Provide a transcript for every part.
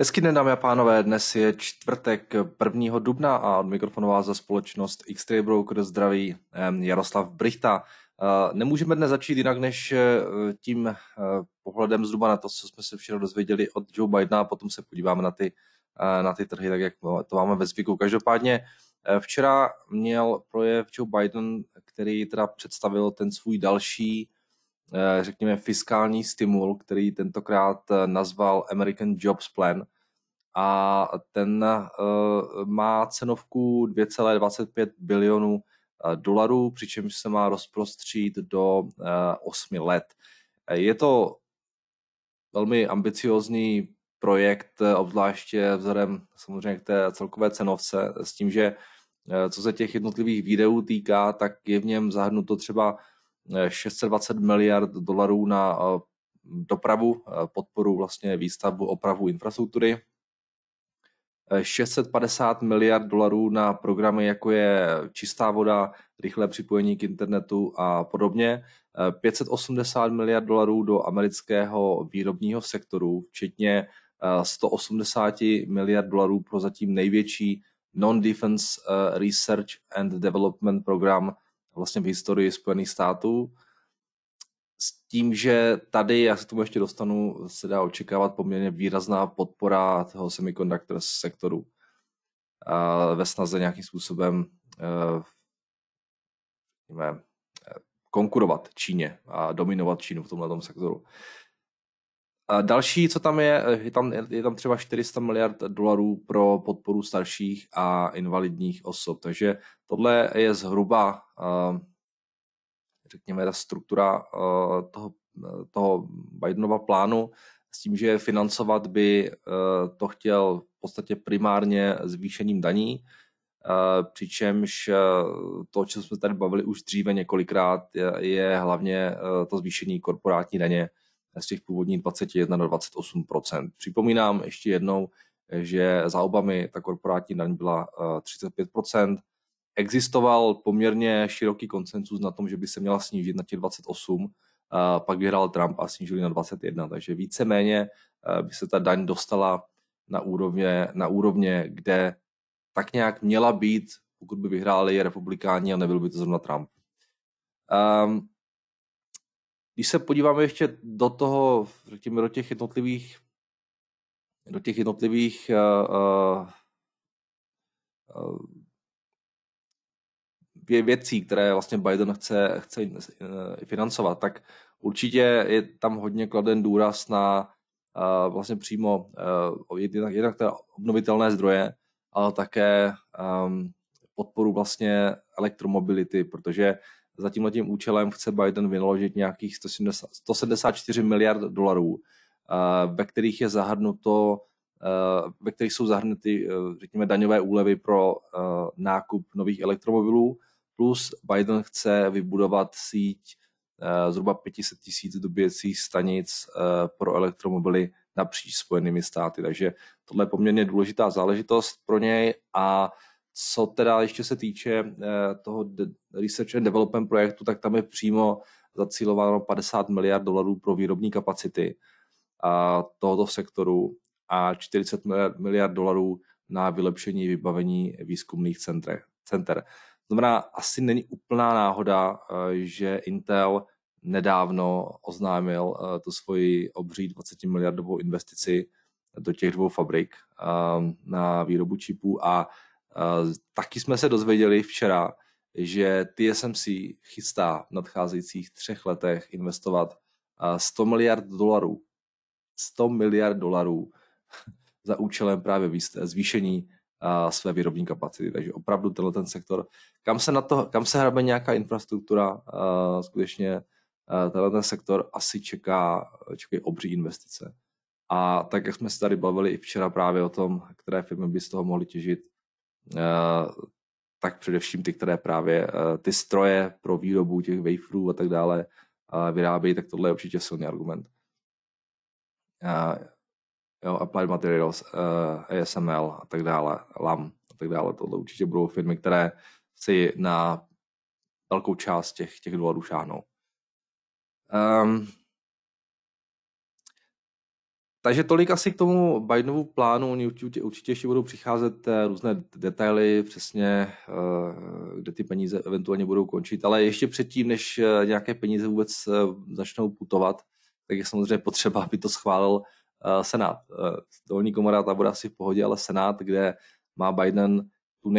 Hezký den, dámy a pánové, dnes je čtvrtek 1. dubna a od mikrofonu vás za společnost x Broker zdraví Jaroslav Brichta. Eh, nemůžeme dnes začít jinak než eh, tím eh, pohledem zhruba na to, co jsme se včera dozvěděli od Joe Bidena a potom se podíváme na ty, na ty trhy, tak jak to máme ve zvyku. Každopádně včera měl projev Joe Biden, který teda představil ten svůj další Eh, řekněme, fiskální stimul, který tentokrát eh, nazval American Jobs Plan a ten eh, má cenovku 2,25 bilionů dolarů, přičemž se má rozprostřít do 8 let. Je to velmi ambiciozní projekt, obzvláště vzhledem samozřejmě k té celkové cenovce, s tím, že co se těch jednotlivých videů týká, tak je v něm zahrnuto třeba 620 eh, miliard dolarů na eh, dopravu, eh, podporu vlastně výstavbu, opravu infrastruktury, 650 miliard dolarů na programy, jako je čistá voda, rychlé připojení k internetu a podobně, 580 miliard dolarů do amerického výrobního sektoru, včetně 180 miliard dolarů pro zatím největší Non-Defense Research and Development program vlastně v historii Spojených států. S tím, že tady, já se tomu ještě dostanu, se dá očekávat poměrně výrazná podpora toho semiconductor sektoru a ve snaze nějakým způsobem eh, eh konkurovat Číně a dominovat Čínu v tomhle sektoru. A další, co tam je, eh, je tam, je tam třeba 400 miliard dolarů pro podporu starších a invalidních osob. Takže tohle je zhruba, eh, řekněme, ta struktura eh, toho, toho Bidenova plánu s tím, že financovat by to chtěl v podstatě primárně zvýšením daní, přičemž to, o čem jsme tady bavili už dříve několikrát, je hlavně to zvýšení korporátní daně, z těch původních 21 na 28 Připomínám ještě jednou, že za obami ta korporátní daň byla 35 eh, Existoval poměrně široký konsenzus na tom, že by se měla snížit na těch 28 eh, pak vyhrál Trump a snížili na 21, takže víceméně eh, by se ta daň dostala na úrovně, na úrovně, kde tak nějak měla být, pokud by vyhráli republikáni a nebyl by to zrovna Trump. Um, když se podíváme ještě do toho, řekněme, do těch jednotlivých do těch jednotlivých uh, uh, věcí, které vlastně Biden chce, chce financovat, tak určitě je tam hodně kladen důraz na uh, vlastně přímo uh, jednak, jednak teda obnovitelné zdroje, ale také um, podporu vlastně elektromobility, protože za tím účelem chce Biden vynaložit nějakých 170, 174 miliard dolarů, eh, ve kterých je zahrnuto eh, ve kterých jsou zahrnuty, eh, řekněme, daňové úlevy pro nákup nových elektromobilů, plus Biden chce vybudovat síť zhruba 500 tisíc dobíjecích stanic pro elektromobily napříč Spojenými státy. Takže tohle je poměrně důležitá záležitost pro něj a co teda ještě se týče eh, toho Research and Development projektu, tak tam je přímo zacílováno 50 miliard dolarů pro výrobní kapacity tohoto sektoru a 40 miliard dolarů na vylepšení vybavení výzkumných center. To Znamená, asi není úplná náhoda, eh, že Intel nedávno oznámil eh, tu svoji obří 20 miliardovou investici do těch dvou fabrik na výrobu čipů a Eh, taky jsme se dozvěděli včera, že TSMC chystá v nadcházejících třech letech investovat 100 eh, miliard dolarů. 100 miliard dolarů za účelem právě zvýšení eh, své výrobní kapacity. Takže opravdu tenhle ten sektor, kam se, na to, kam se hrabe nějaká infrastruktura, skutečně tenhle ten sektor asi čeká, čekají obří investice. A tak, jak jsme se tady bavili i včera právě o tom, které firmy by z toho mohly těžit, Eh, tak především ty, které právě eh, ty stroje pro výrobu těch waferů a tak dále eh, vyrábějí, tak tohle je určitě silný argument. Jo, Applied Materials, ASML a tak dále, LAM a tak dále, tohle určitě budou firmy, které si na velkou část těch, těch dolarů šáhnou. Um, ehm, takže tolik asi k tomu Bidenovu plánu. Oni určitě, určitě ještě budou přicházet eh, různé detaily, přesně eh, kde ty peníze eventuálně budou končit. Ale ještě předtím, než eh, nějaké peníze vůbec začnou putovat, tak je samozřejmě potřeba, aby to schválil Senát. Dolní komora ta bude asi v pohodě, ale Senát, kde má Biden tu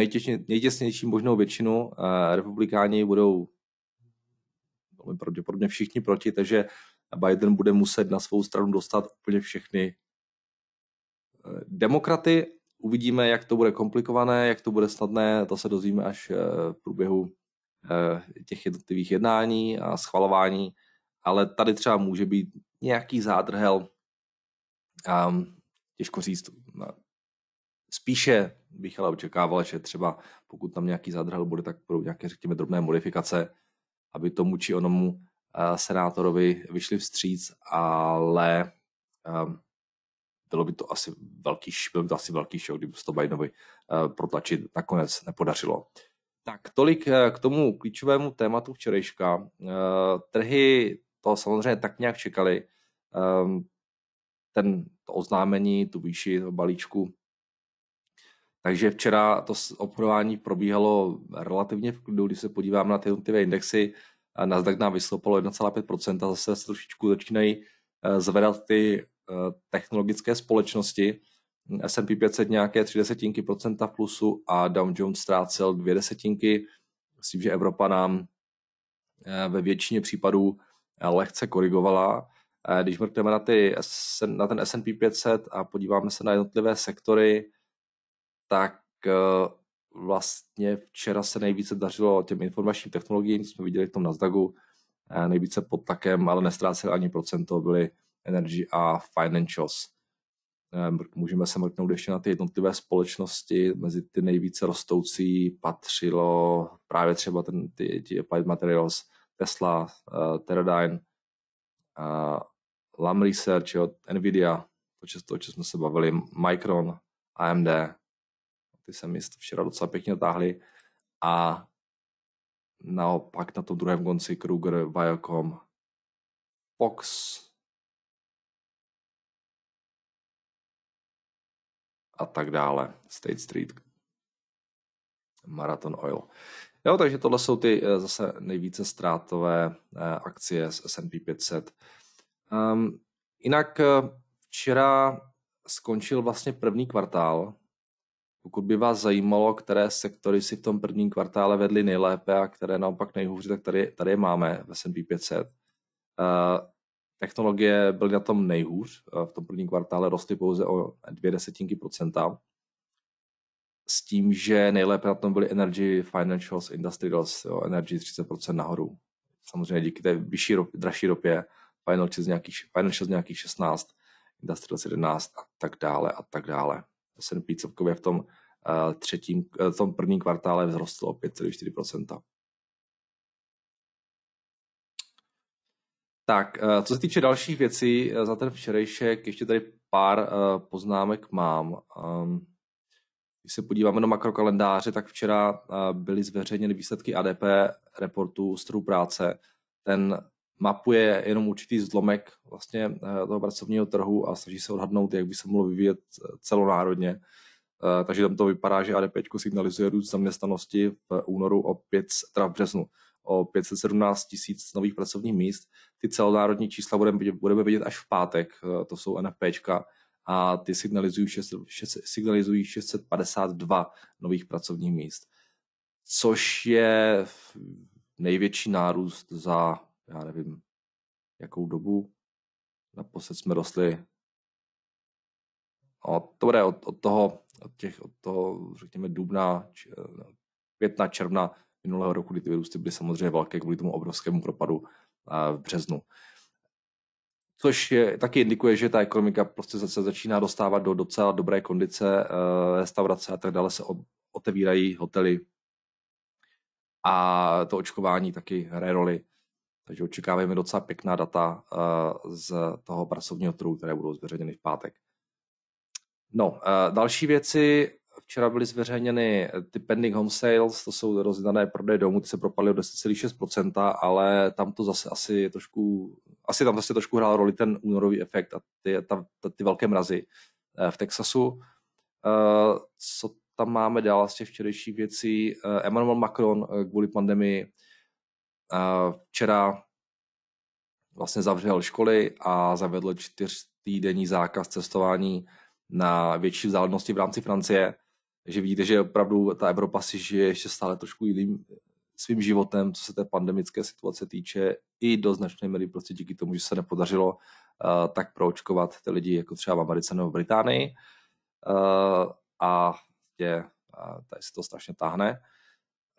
nejtěsnější možnou většinu, republikáni budou velmi pravděpodobně všichni proti, takže Biden bude muset na svou stranu dostat úplně všechny eh, demokraty. Uvidíme, jak to bude komplikované, jak to bude snadné, to se dozvíme až eh, v průběhu eh, těch jednotlivých jednání a schvalování, ale tady třeba může být nějaký zádrhel, um, těžko říct, spíše bych ale očekával, že třeba pokud tam nějaký zádrhel bude, tak budou nějaké, řekněme, drobné modifikace, aby tomu či onomu senátorovi vyšli vstříc, ale ehm, bylo by to asi velký, byl by to asi velký šok, kdyby se to Bidenovi eh, protlačit nakonec nepodařilo. Tak tolik eh, k tomu klíčovému tématu včerejška. Eh, trhy to samozřejmě tak nějak čekali. Ehm, ten to oznámení, tu výši balíčku. Takže včera to obchodování probíhalo relativně v klidu, když se podívám na ty jednotlivé indexy, Nasdaq nám vystoupalo 1,5%, zase trošičku začínají eh, zvedat ty eh, technologické společnosti. S&P 500 nějaké 3 desetinky procenta v plusu a Dow Jones ztrácel 2 desetinky. Myslím, že Evropa nám eh, ve většině případů lehce korigovala. Když mrkneme na, ty, na ten S&P 500 a podíváme se na jednotlivé sektory, tak vlastně včera se nejvíce dařilo těm informačním technologiím, jsme viděli v tom Nasdaqu, eh, nejvíce pod takem, ale nestrácel ani procento, byly Energy a Financials. Ehm, můžeme se mrknout ještě na ty jednotlivé společnosti. Mezi ty nejvíce rostoucí patřilo právě třeba ten, ty, ty Applied Materials, Tesla, uh, Teradyne, uh, Lam Research, jo, Nvidia, to, či, to, o čem jsme se bavili, Micron, AMD, ty se mi včera docela pěkně táhly a naopak na tom druhém konci Kruger, Viacom, Fox a tak dále, State Street, Marathon Oil. Jo, takže tohle jsou ty eh, zase nejvíce ztrátové eh, akcie z S&P 500. Um, jinak eh, včera skončil vlastně první kvartál pokud by vás zajímalo, které sektory si v tom prvním kvartále vedly nejlépe a které naopak nejhůře, tak tady, tady je máme v S&P 500. Eh, technologie byly na tom nejhůř, eh, v tom prvním kvartále rostly pouze o dvě desetinky procenta, s tím, že nejlépe na tom byly Energy, Financials, Industrials, jo, Energy 30% nahoru. Samozřejmě díky té vyšší, ropě, dražší ropě, Financials nějakých, Financials nějakých 16, Industrials 11 a tak dále a tak dále. S&P celkově v tom, eh, třetím, eh, v tom prvním kvartále vzrostlo o 5,4%. Tak, eh, co se týče dalších věcí za ten včerejšek, ještě tady pár poznámek mám. Ehm, když se podíváme do makrokalendáře, tak včera byly zveřejněny výsledky ADP reportu z trhu práce. Ten mapuje jenom určitý zlomek vlastně eh, toho pracovního trhu a snaží se odhadnout, jak by se mohlo vyvíjet eh, celonárodně. Eh, takže tam to vypadá, že ADP signalizuje růst zaměstnanosti v únoru o 5, teda v březnu o 517 tisíc nových pracovních míst. Ty celonárodní čísla budeme vidět, budeme vidět až v pátek, to jsou NFPčka, a ty signalizují, 6, 6, signalizují 652 nových pracovních míst, což je největší nárůst za já nevím, jakou dobu. Naposled jsme rostli No, to bude od, od, toho, od, těch, od toho, řekněme, dubna, eh, no, května, června minulého roku, kdy ty vyrůsty byly samozřejmě velké kvůli tomu obrovskému propadu eh, v březnu. Což je, taky indikuje, že ta ekonomika prostě se začíná dostávat do docela dobré kondice, eh, restaurace a tak dále se otevírají hotely a to očkování taky hraje roli. Takže očekáváme docela pěkná data eh, z toho pracovního trhu, které budou zveřejněny v pátek. No, eh, další věci. Včera byly zveřejněny eh, ty pending home sales, to jsou rozdané prodeje domů, ty se propadly o 10,6%, ale tam to zase asi trošku, asi tam zase trošku hrál roli ten únorový efekt a ty, ta, ta, ty velké mrazy v Texasu. Co tam máme dál z těch včerejších věcí? Emmanuel Macron kvůli pandemii Eh, včera vlastně zavřel školy a zavedl čtyřtýdenní zákaz cestování na větší vzdálenosti v rámci Francie. Takže vidíte, že opravdu ta Evropa si žije ještě stále trošku jiným eh, svým životem, co se té pandemické situace týče, i do značné míry prostě díky tomu, že se nepodařilo uh, tak proočkovat ty lidi, jako třeba v Americe nebo v Británii. Uh, a je, uh, tady se to strašně táhne.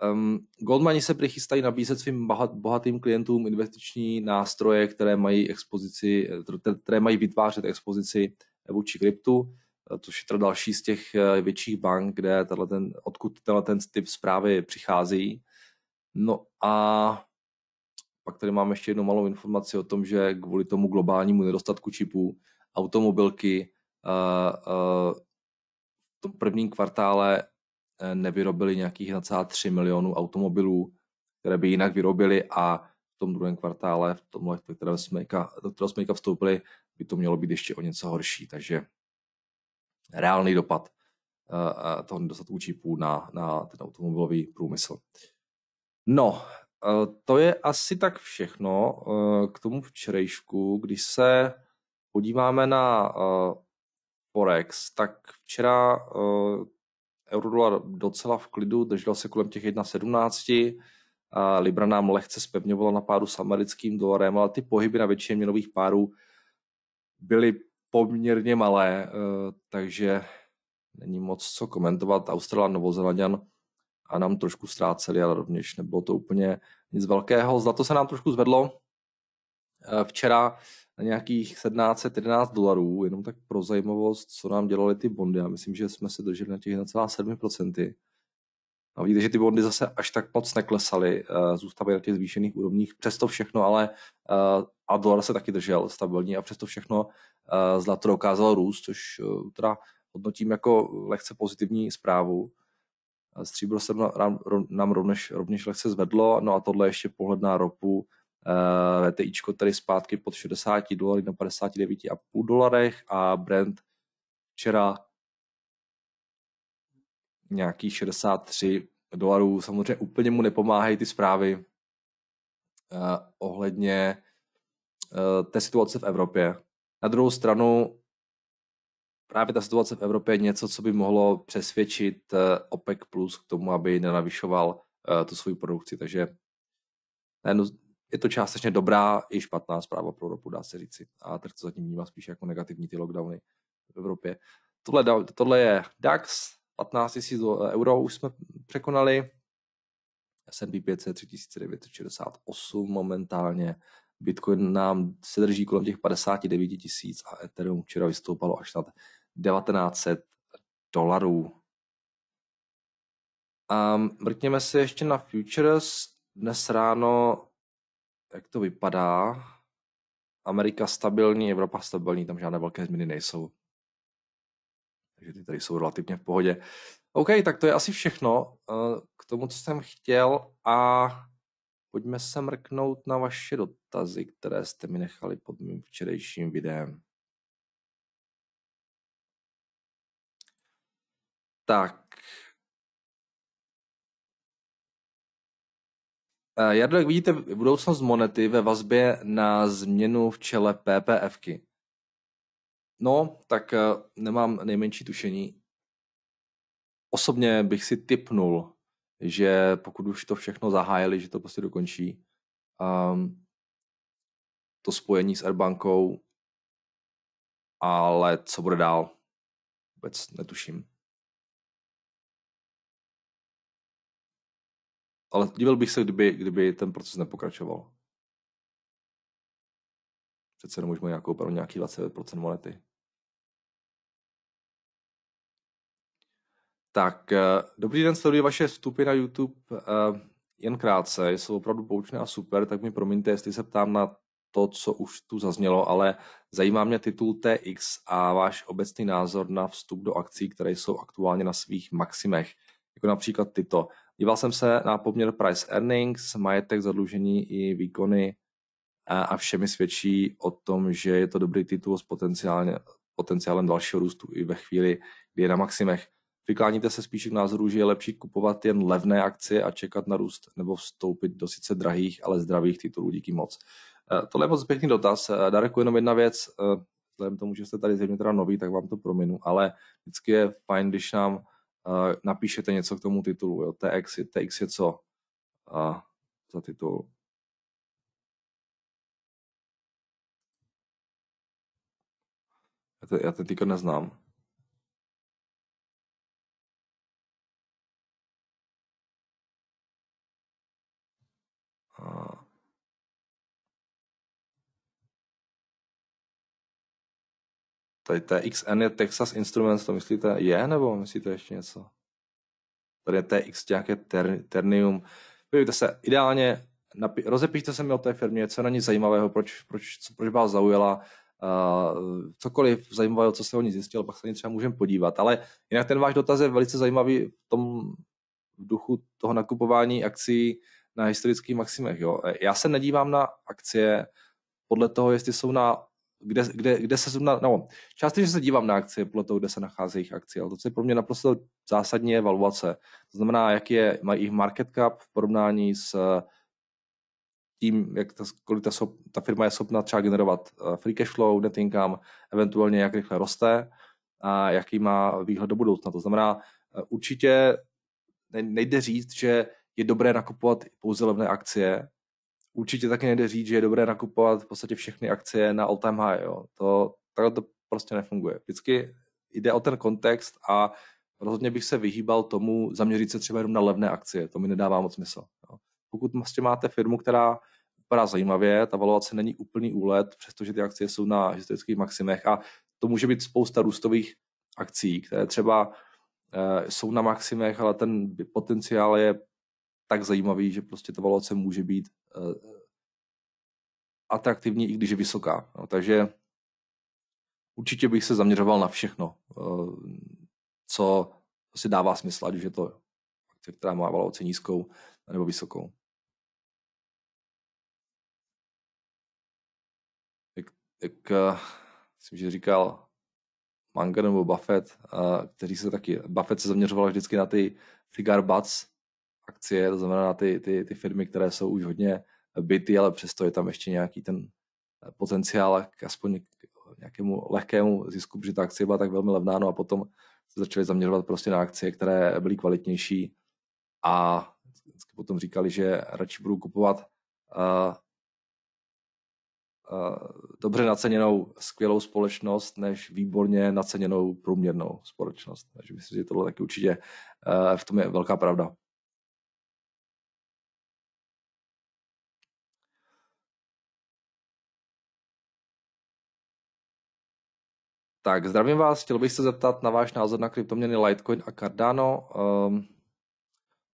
Um, Goldmani se přichystají nabízet svým bohatým klientům investiční nástroje, které mají expozici, eh, které mají vytvářet expozici vůči kryptu, eh, což je teda další z těch eh, větších bank, kde ten, odkud tenhle ten typ zprávy přichází. No a pak tady mám ještě jednu malou informaci o tom, že kvůli tomu globálnímu nedostatku čipů automobilky uh, uh, v tom prvním kvartále Eh, nevyrobili nějakých 1,3 milionů automobilů, které by jinak vyrobili a v tom druhém kvartále, v tomhle, do kterého jsme, do kterého jsme vstoupili, by to mělo být ještě o něco horší. Takže reálný dopad eh, eh, toho nedostatku čipů na, na ten automobilový průmysl. No, to je asi tak všechno k tomu včerejšku. Když se podíváme na Forex, tak včera eurodolar docela v klidu, držel se kolem těch 1,17. A Libra nám lehce spevňovala na pádu s americkým dolarem, ale ty pohyby na většině měnových párů byly poměrně malé, eh, takže není moc co komentovat. Australan, Novozelandian a nám trošku ztráceli, ale rovněž nebylo to úplně nic velkého. Zlato se nám trošku zvedlo. Eh, včera na nějakých 1711 dolarů, jenom tak pro zajímavost, co nám dělali ty bondy. Já myslím, že jsme se drželi na těch 1,7%. A vidíte, že ty bondy zase až tak moc neklesaly, eh, zůstávají na těch zvýšených úrovních. Přesto všechno, ale eh, a dolar se taky držel stabilní a přesto všechno eh, zlato dokázalo růst, což teda hodnotím jako lehce pozitivní zprávu. Stříbro se nám rovněž, rovněž lehce zvedlo, no a tohle ještě pohled na ropu Uh, eh, VTIčko tady zpátky pod 60 dolarů na 59,5 dolarech a Brent včera nějaký 63 dolarů. Samozřejmě úplně mu nepomáhají ty zprávy uh, ohledně uh, té situace v Evropě. Na druhou stranu právě ta situace v Evropě je něco, co by mohlo přesvědčit OPEC plus k tomu, aby nenavyšoval tu svou produkci. Takže na jednu, je to částečně dobrá i špatná zpráva pro Evropu dá se říci. A trh to zatím vnímá spíš jako negativní ty lockdowny v Evropě. Tohle, tohle je DAX, 15 000 eh, euro už jsme překonali, S&P 500 3968 momentálně, Bitcoin nám se drží kolem těch 59 tisíc a Ethereum včera vystoupalo až nad 1900 dolarů. A mrkněme se ještě na futures. Dnes ráno jak to vypadá. Amerika stabilní, Evropa stabilní, tam žádné velké změny nejsou. Takže ty tady jsou relativně v pohodě. OK, tak to je asi všechno eh, k tomu, co jsem chtěl a pojďme se mrknout na vaše dotazy, které jste mi nechali pod mým včerejším videem. Tak, Eh, Jardo, jak vidíte budoucnost monety ve vazbě na změnu v čele PPFky? No, tak eh, nemám nejmenší tušení. Osobně bych si typnul, že pokud už to všechno zahájili, že to prostě dokončí, um, to spojení s Airbankou, ale co bude dál, vůbec netuším. ale divil bych se, kdyby, kdyby ten proces nepokračoval. Přece jenom už mají nějakou, opravdu nějaký 29% monety. Tak, eh, dobrý den, sleduji vaše vstupy na YouTube eh, jen krátce, jsou opravdu poučné a super, tak mi promiňte, jestli se ptám na to, co už tu zaznělo, ale zajímá mě titul TX a váš obecný názor na vstup do akcí, které jsou aktuálně na svých maximech, jako například tyto. Díval jsem se na poměr price earnings, majetek, zadlužení i výkony a všemi svědčí o tom, že je to dobrý titul s potenciálně, potenciálem dalšího růstu i ve chvíli, kdy je na maximech. Vykláníte se spíše k názoru, že je lepší kupovat jen levné akcie a čekat na růst nebo vstoupit do sice drahých, ale zdravých titulů. Díky moc. E, tohle je moc pěkný dotaz. E, Dareku, jenom jedna věc. E, vzhledem tomu, že jste tady zřejmě teda nový, tak vám to prominu, ale vždycky je fajn, když nám napíšete něco k tomu titulu. Jo? TX, TX je co uh, za titul? Já to, já to teďka neznám. Uh, Tady TXN je Texas Instruments, to myslíte je, nebo myslíte ještě něco? Tady je TX nějaké ter, Ternium. Podívejte se, ideálně napi- rozepíšte se mi o té firmě, co je na ní zajímavého, proč, proč, co, proč vás zaujala, uh, cokoliv zajímavého, co se o ní zjistil, pak se na ní třeba můžeme podívat. Ale jinak ten váš dotaz je velice zajímavý v tom v duchu toho nakupování akcí na historických maximech. Jo. Já se nedívám na akcie podle toho, jestli jsou na kde, kde, kde se zrovna, no, částečně se dívám na akcie podle toho, kde se nachází jejich akcie, ale to, co je pro mě naprosto zásadní, je valuace. To znamená, jak je, mají jejich market cap v porovnání s eh, tím, jak ta, kolik ta, sop, ta firma je schopna třeba generovat eh, free cash flow, net income, eventuálně jak rychle roste a jaký má výhled do budoucna. To znamená, eh, určitě nejde říct, že je dobré nakupovat pouze levné akcie, určitě taky nejde říct, že je dobré nakupovat v podstatě všechny akcie na all time high. Jo. To, takhle to prostě nefunguje. Vždycky jde o ten kontext a rozhodně bych se vyhýbal tomu zaměřit se třeba jenom na levné akcie. To mi nedává moc smysl. Jo. Pokud vlastně máte firmu, která vypadá zajímavě, ta valuace není úplný úlet, přestože ty akcie jsou na historických maximech a to může být spousta růstových akcí, které třeba eh, jsou na maximech, ale ten potenciál je tak zajímavý, že prostě ta valuace může být eh, atraktivní, i když je vysoká. No, takže určitě bych se zaměřoval na všechno, eh, co si dává smysl, ať už je to akce, která má valuaci nízkou nebo vysokou. Jak, jak eh, myslím, že říkal Munger nebo Buffett, kteří se taky, Buffett se zaměřoval vždycky na ty cigar buds, akcie, to znamená ty, ty, ty firmy, které jsou už hodně byty, ale přesto je tam ještě nějaký ten eh, potenciál k aspoň k nějakému lehkému zisku, protože ta akcie byla tak velmi levná, no a potom se začali zaměřovat prostě na akcie, které byly kvalitnější a potom říkali, že radši budou kupovat uh, uh, dobře naceněnou skvělou společnost, než výborně naceněnou průměrnou společnost. Takže myslím, že tohle taky určitě uh, v tom je velká pravda. Tak, zdravím vás, chtěl bych se zeptat na váš názor na kryptoměny Litecoin a Cardano. Um,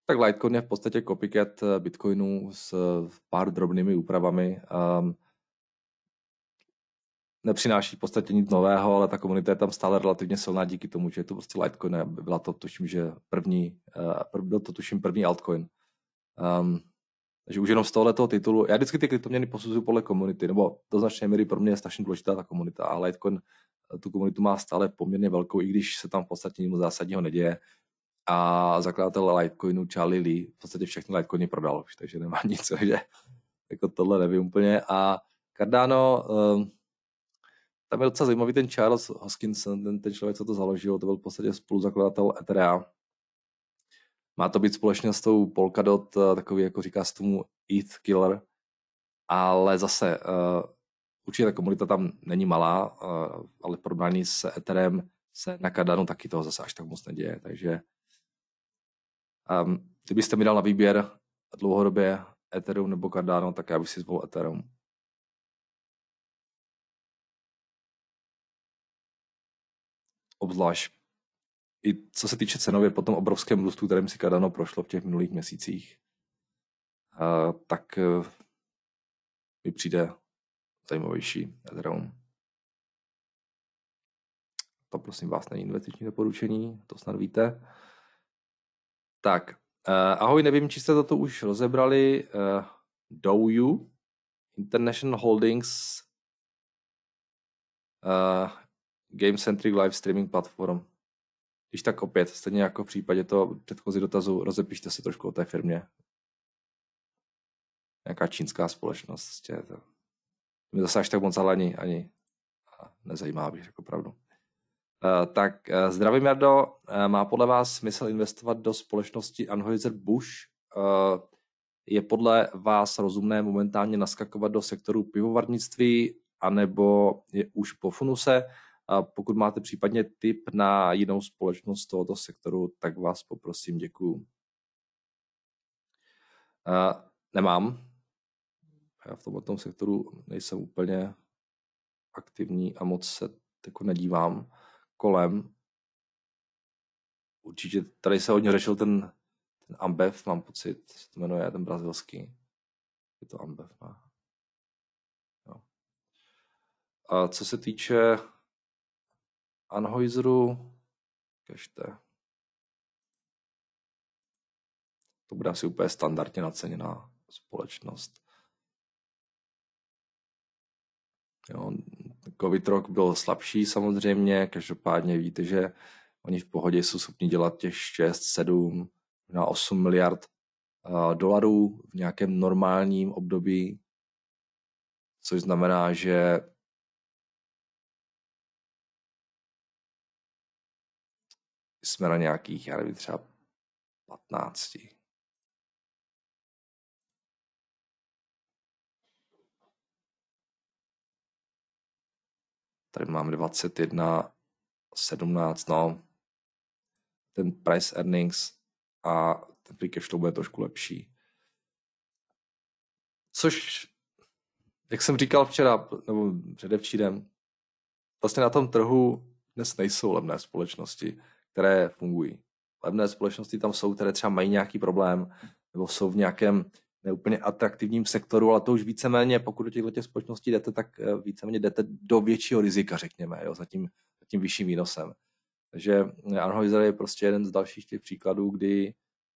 tak Litecoin je v podstatě copycat eh, Bitcoinu s eh, pár drobnými úpravami. Um, nepřináší v podstatě nic nového, ale ta komunita je tam stále relativně silná díky tomu, že je to prostě Litecoin. Byla to, tuším, že první, uh, byl to, tuším, první altcoin. Um, takže už jenom z tohoto titulu, já vždycky ty kryptoměny posuzuju podle komunity, nebo do značné míry pro mě je strašně důležitá ta komunita a Litecoin tu komunitu má stále poměrně velkou, i když se tam v podstatě nic zásadního neděje. A zakladatel Litecoinu Charlie Lee v podstatě všechny Litecoiny prodal už, takže nemá nic, že? jako tohle nevím úplně. A Cardano, ehm, tam je docela zajímavý ten Charles Hoskinson, ten, ten člověk, co to založil, to byl v podstatě spoluzakladatel Ethereum. Má to být společně s tou Polkadot, eh, takový, jako říká se tomu, ETH Killer, ale zase uh, Určitě ta komunita tam není malá, eh, ale v porovnání s Etherem se na Cardano taky toho zase až tak moc neděje. Takže um, kdybyste mi dal na výběr dlouhodobě Ethereum nebo Cardano, tak já bych si zvolil Ethereum. Obzvlášť i co se týče cenově po tom obrovském růstu, kterým si Cardano prošlo v těch minulých měsících, uh, tak uh, mi přijde zajímavější Ethereum. To prosím vás není investiční doporučení, to snad víte. Tak, uh, ahoj, nevím, či jste to už rozebrali. Uh, Douyu, International Holdings, uh, eh, Game-centric live streaming platform. Když tak opět, stejně jako v případě toho předchozí dotazu, rozepište se trošku o té firmě. Nějaká čínská společnost. Tě, to mě zase až tak moc ale ani, ani nezajímá, bych řekl pravdu. Eh, tak eh, zdravím, Jardo. Eh, má podle vás smysl investovat do společnosti Anheuser-Busch? Je podle vás rozumné momentálně naskakovat do sektoru pivovarnictví, anebo je už po funuse? A pokud máte případně tip na jinou společnost tohoto sektoru, tak vás poprosím, děkuju. Nemám já v tomhle tom sektoru nejsem úplně aktivní a moc se jako nedívám kolem. Určitě tady se hodně řešil ten, ten Ambev, mám pocit, se to jmenuje, ten brazilský. Je to Ambev, ne? A co se týče Anheuseru, kažte. To bude asi úplně standardně naceněná společnost. Jo, covid rok byl slabší samozřejmě, každopádně víte, že oni v pohodě jsou schopni dělat těch 6, 7, na 8 miliard eh, dolarů v nějakém normálním období, což znamená, že jsme na nějakých, já nevím, třeba 15 Tady mám 21, 17, no. Ten price earnings a ten free cash flow bude trošku lepší. Což, jak jsem říkal včera, nebo předevčírem, vlastně na tom trhu dnes nejsou levné společnosti, které fungují. Levné společnosti tam jsou, které třeba mají nějaký problém, nebo jsou v nějakém neúplně atraktivním sektoru, ale to už víceméně, pokud do těchto těch společností jdete, tak eh, víceméně jdete do většího rizika, řekněme, jo, za, tím, za tím vyšším výnosem. Takže eh, Anheuser je prostě jeden z dalších těch příkladů, kdy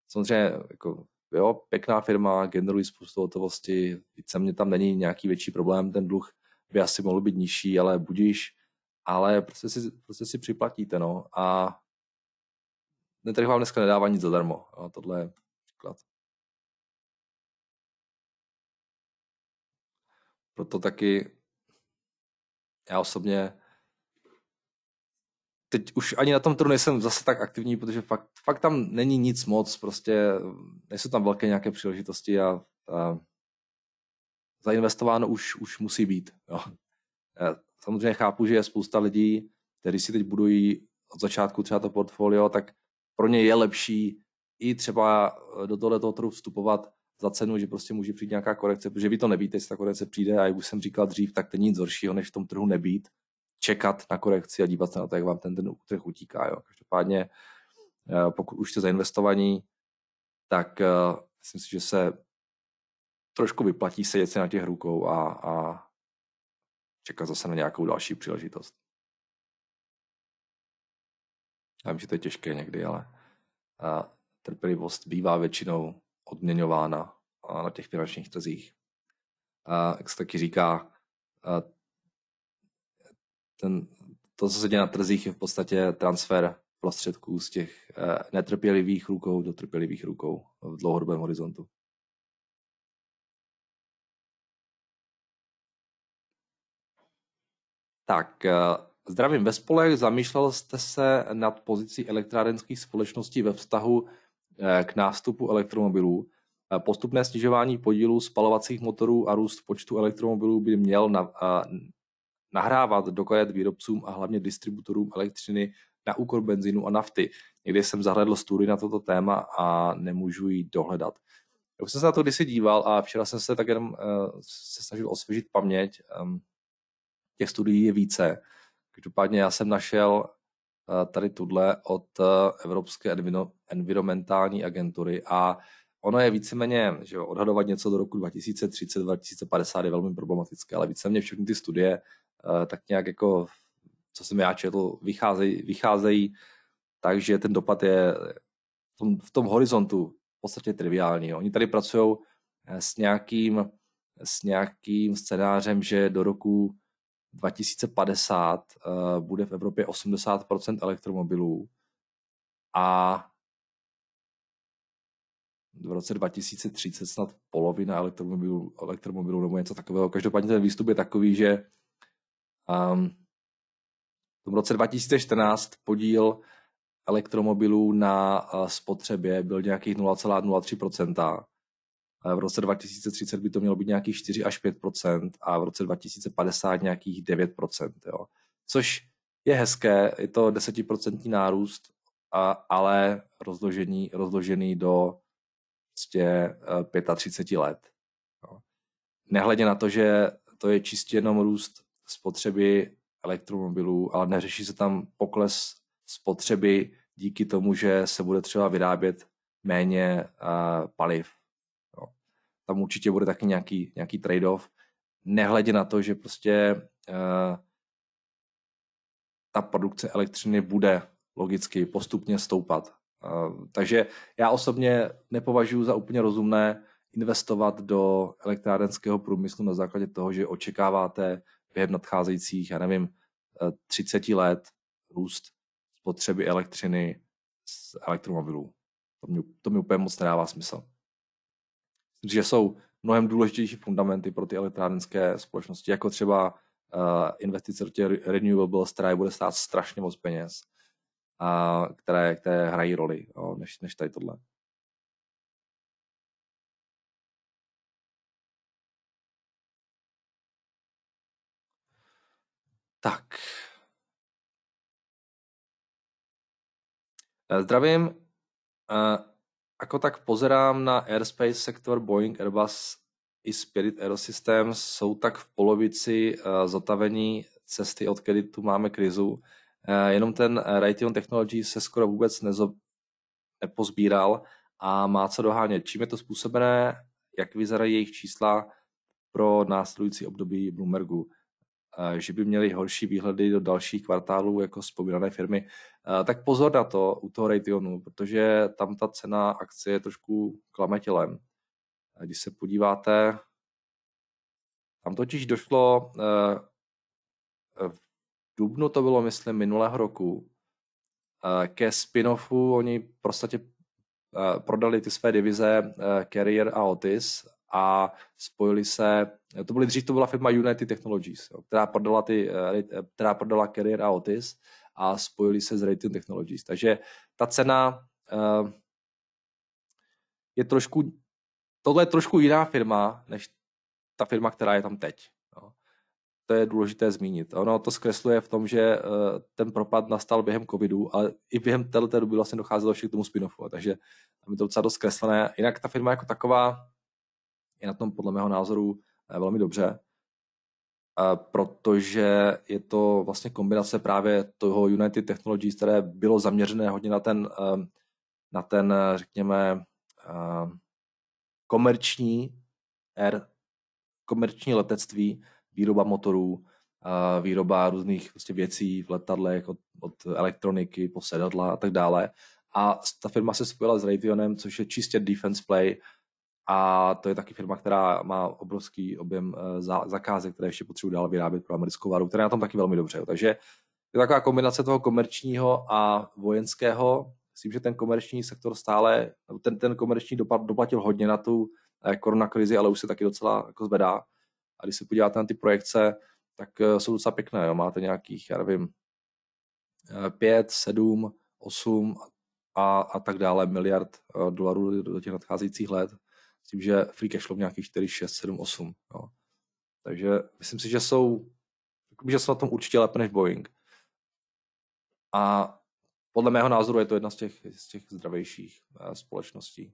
samozřejmě jako, jo, pěkná firma, generuje spoustu hotovosti, víceméně tam není nějaký větší problém, ten dluh by asi mohl být nižší, ale budíš, ale prostě si, prostě si připlatíte, no, a netrh vám dneska nedává nic zadarmo, no, tohle je příklad. Proto taky já osobně teď už ani na tom trhu nejsem zase tak aktivní, protože fakt, fakt tam není nic moc, prostě nejsou tam velké nějaké příležitosti a, a zainvestováno už, už musí být. Jo. Já samozřejmě chápu, že je spousta lidí, kteří si teď budují od začátku třeba to portfolio, tak pro ně je lepší i třeba do tohoto trhu vstupovat za cenu, že prostě může přijít nějaká korekce, protože vy to nevíte, jestli ta korekce přijde a jak už jsem říkal dřív, tak to je nic horšího, než v tom trhu nebýt, čekat na korekci a dívat se na to, jak vám ten, ten trh utíká. Jo. Každopádně, eh, pokud už jste zainvestovaní, tak uh, myslím si, že se trošku vyplatí sedět se na těch rukou a, a čekat zase na nějakou další příležitost. Já vím, že to je těžké někdy, ale uh, trpělivost bývá většinou odměňována na těch finančních trzích. A jak se taky říká, ten, to, co se děje na trzích, je v podstatě transfer prostředků z těch e, netrpělivých rukou do trpělivých rukou v dlouhodobém horizontu. Tak, e, zdravím ve spolech. Zamýšlel jste se nad pozicí elektrárenských společností ve vztahu Eh, k nástupu elektromobilů. Eh, postupné snižování podílu spalovacích motorů a růst počtu elektromobilů by měl na, nahrávat do výrobcům a hlavně distributorům elektřiny na úkor benzínu a nafty. Někdy jsem zahledl studii na toto téma a nemůžu ji dohledat. Já jsem se na to kdysi díval a včera jsem se tak jenom uh, se snažil osvěžit paměť. Um, těch studií je více. Každopádně já jsem našel uh, tady tuhle od uh, Evropské environmentální agentury a ono je víceméně, že jo, odhadovat něco do roku 2030, 2050 je velmi problematické, ale víceméně všechny ty studie eh, tak nějak jako, co jsem já četl, vycházejí, vycházejí takže ten dopad je v tom, v tom horizontu v podstatě triviální. Oni tady pracují eh, s nějakým, s nějakým scénářem, že do roku 2050 uh, eh, bude v Evropě 80% elektromobilů a v roce 2030 snad polovina elektromobilů, elektromobilů nebo něco takového. Každopádně ten výstup je takový, že um, v tom roce 2014 podíl elektromobilů na uh, spotřebě byl nějakých 0,03%. A v roce 2030 by to mělo být nějakých 4 až 5% a v roce 2050 nějakých 9%. Jo. Což je hezké, je to 10% nárůst, a, ale rozložený, rozložený do prostě 35 eh, let. Jo. Nehledě na to, že to je čistě jenom růst spotřeby elektromobilů, ale neřeší se tam pokles spotřeby díky tomu, že se bude třeba vyrábět méně uh, paliv. Jo. Tam určitě bude taky nějaký, nějaký trade-off. Nehledě na to, že prostě uh, ta produkce elektřiny bude logicky postupně stoupat. Ehm, takže já osobně nepovažuji za úplně rozumné investovat do elektrárenského průmyslu na základě toho, že očekáváte během nadcházejících, já nevím, 30 eh, let růst spotřeby elektřiny z elektromobilů. To mi, to mi úplně moc nedává smysl. Že jsou mnohem důležitější fundamenty pro ty elektrárenské společnosti, jako třeba uh, investice do těch renewables, která bude stát strašně moc peněz a které, které hrají roli, jo, než, než tady tohle. Tak. Eh, zdravím. Eh, Ako tak pozerám na airspace sektor Boeing, Airbus i Spirit Aerosystems, jsou tak v polovici eh, zotavení cesty, odkedy tu máme krizu Eh, jenom ten eh, Raytheon Technology se skoro vůbec nezo, nepozbíral a má co dohánět. Čím je to způsobené, jak vyzerají jejich čísla pro následující období Bloombergu? Eh, že by měli horší výhledy do dalších kvartálů jako vzpomínané firmy, tak pozor na to u toho Raytheonu, protože tam ta cena akcie je trošku klametilem. Když se podíváte, tam totiž došlo v dubnu to bylo, myslím, minulého roku, eh, ke spin-offu oni prostě prodali ty své divize eh, Carrier a Otis a spojili se, to byly dřív, to byla firma United Technologies, která, prodala ty, která prodala Carrier a Otis a spojili se s Rating Technologies. Takže ta cena je trošku, tohle je trošku jiná firma, než ta firma, která je tam teď to je důležité zmínit. Ono to zkresluje v tom, že eh, ten propad nastal během covidu, ale i během této doby vlastně docházelo ještě k tomu spin-offu, takže tam je to docela dost kreslené. Jinak ta firma jako taková je na tom podle mého názoru eh, velmi dobře, protože je to vlastně kombinace právě toho United Technologies, které bylo zaměřené hodně na ten, eh, na ten řekněme, komerční R, er, komerční letectví, výroba motorů, výroba různých prostě věcí v letadlech, od, od elektroniky po sedadla a tak dále. A ta firma se spojila s Raytheonem, což je čistě defense play a to je taky firma, která má obrovský objem eh, zakázek, které ještě potřebuje dál vyrábět pro americkou varu, která je na tom taky velmi dobře. Takže je taková kombinace toho komerčního a vojenského. Myslím, že ten komerční sektor stále, ten, ten komerční dopad doplatil hodně na tu eh, koronakrizi, ale už se taky docela jako zvedá a když se podíváte na ty projekce, tak eh, jsou docela pěkné. Jo. Máte nějakých, já nevím, 5, 7, 8 a, a tak dále miliard eh, dolarů do těch nadcházejících let. S tím, že free cash flow nějakých 4, 6, 7, 8. Jo. Takže myslím si, že jsou, že jsou na tom určitě lépe než Boeing. A podle mého názoru je to jedna z těch, z těch zdravějších eh, společností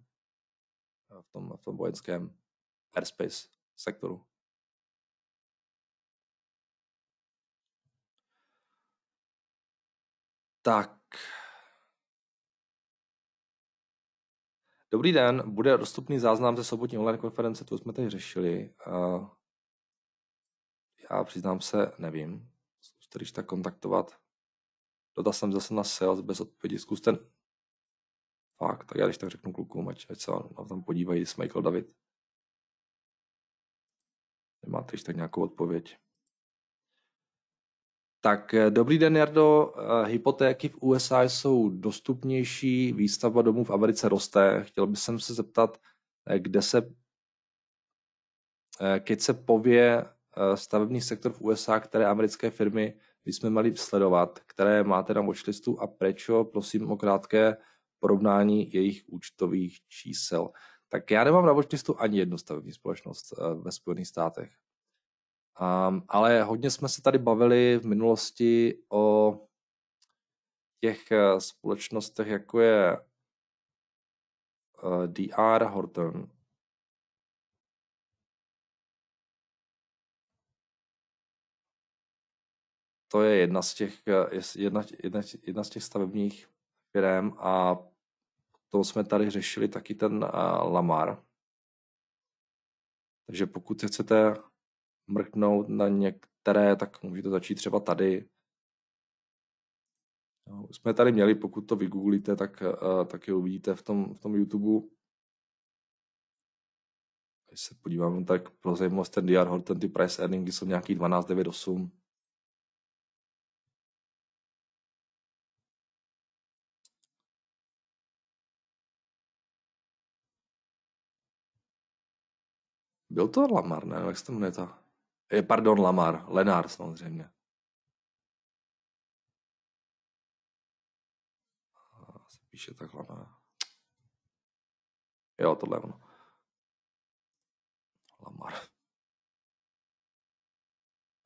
v tom, v tom vojenském airspace sektoru. Tak. Dobrý den, bude dostupný záznam ze sobotní online konference, to jsme teď řešili. Já přiznám se, nevím. Zkuste když tak kontaktovat. Dotaz jsem zase na sales bez odpovědi. Zkuste Fakt, tak já když tak řeknu klukům, ať, ať se on, tam podívají s Michael David. Nemáte ještě tak nějakou odpověď? Tak eh, dobrý den, Jardo. Eh, hypotéky v USA jsou dostupnější, výstavba domů v Americe roste. Chtěl bych se zeptat, eh, kde se, keď se pově stavební sektor v USA, které americké firmy bychom měli sledovat, které máte na watchlistu a proč? prosím o krátké porovnání jejich účtových čísel. Tak já nemám na watchlistu ani jednu stavební společnost ve Spojených státech. Um, ale hodně jsme se tady bavili v minulosti o těch eh, společnostech, jako je uh, eh, DR Horton. To je jedna z těch, eh, jedna, jedna, jedna z těch stavebních firm a to jsme tady řešili taky ten uh, Lamar. Takže pokud chcete mrknout na některé, tak můžete začít třeba tady. jsme tady měli, pokud to vygooglíte, tak, eh, tak je uvidíte v tom, v tom YouTube. Když se podíváme, tak pro zajímavost ten DR Horton, ty price earningy jsou nějaký 12,98. Byl to Lamar, ne? Jak se to jmenuje ta? Eh, pardon, Lamar. Lenár samozřejmě. Se píše takhle, ne? Jo, tohle je ono. Lamar.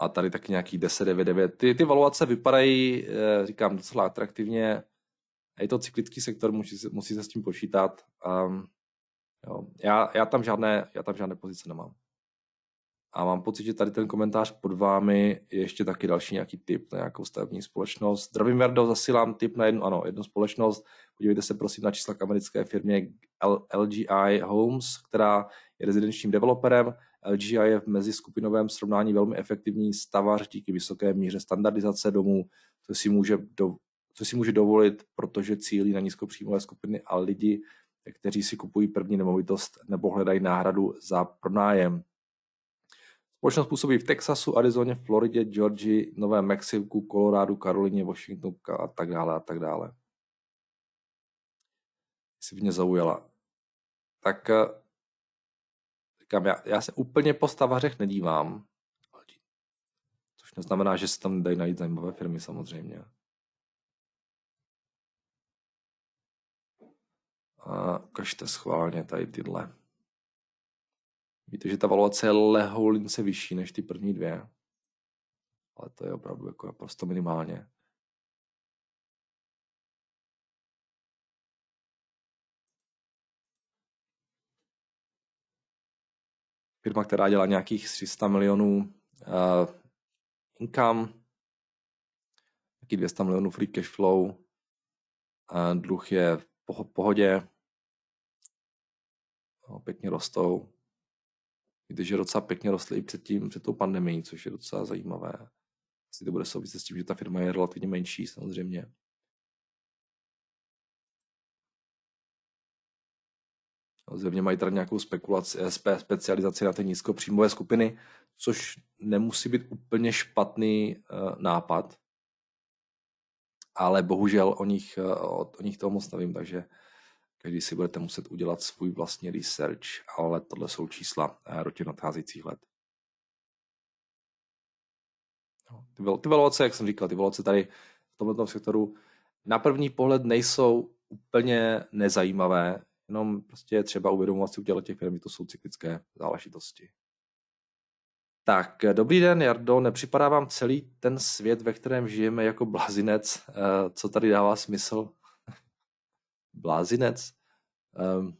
A tady taky nějaký 1099. Ty, ty valuace vypadají, eh, říkám, docela atraktivně. Je to cyklický sektor, musí, musí se s tím počítat. Um, jo. Já, já, tam žádné, já tam žádné pozice nemám. A mám pocit, že tady ten komentář pod vámi je ještě taky další nějaký tip na nějakou stavební společnost. Zdravím, Jardo, zasílám tip na jednu, ano, jednu společnost. Podívejte se prosím na čísla k americké firmě LGI Homes, která je rezidenčním developerem. LGI je v meziskupinovém srovnání velmi efektivní stavař díky vysoké míře standardizace domů, co si může, do, co si může dovolit, protože cílí na nízkopříjmové skupiny a lidi, kteří si kupují první nemovitost nebo hledají náhradu za pronájem. Společnost působí v Texasu, Arizoně, Floridě, Georgii, Novém Mexiku, Kolorádu, Karolíně, Washingtonu a tak dále a tak dále. Jsi mě zaujala. Tak eh, říkám, já, já se úplně po stavařech nedívám, což neznamená, že se tam nedají najít zajímavé firmy samozřejmě. A ukažte schválně tady tyhle víte, že ta valuace je lehoulince vyšší než ty první dvě. Ale to je opravdu jako naprosto minimálně. Firma, která dělá nějakých 300 milionů uh, income, taky 200 milionů free cash flow, uh, dluh je v pohodě, no, pěkně rostou, Víte, že docela pěkně rostly i před, tím, před tou pandemií, což je docela zajímavé. Asi to bude souviset s tím, že ta firma je relativně menší samozřejmě. Zřejmě mají tady nějakou spekulaci, eh, SP, specializaci na ty nízkopříjmové skupiny, což nemusí být úplně špatný uh, nápad, ale bohužel o nich, uh, o, o nich toho moc nevím, takže Každý si budete muset udělat svůj vlastní research, ale tohle jsou čísla ročně eh, nadcházejících let. No, ty, ty valuace, jak jsem říkal, ty valuace tady v tomto sektoru na první pohled nejsou úplně nezajímavé, jenom prostě je třeba uvědomovat si udělat těch firmy, to jsou cyklické záležitosti. Tak, eh, dobrý den, Jardo, nepřipadá vám celý ten svět, ve kterém žijeme jako blazinec, eh, co tady dává smysl blázinec? Um,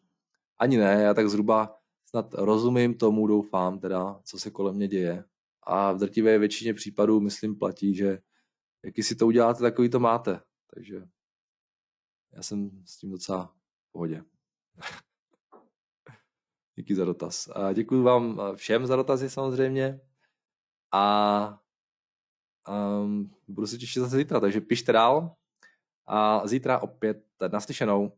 ani ne, já tak zhruba snad rozumím tomu, doufám teda, co se kolem mě děje. A v drtivé většině případů, myslím, platí, že jaký si to uděláte, takový to máte. Takže já jsem s tím docela v pohodě. Díky za dotaz. A děkuji vám eh, všem za dotazy samozřejmě. A um, budu se těšit zase zítra, takže pište dál a zítra opět naslyšenou.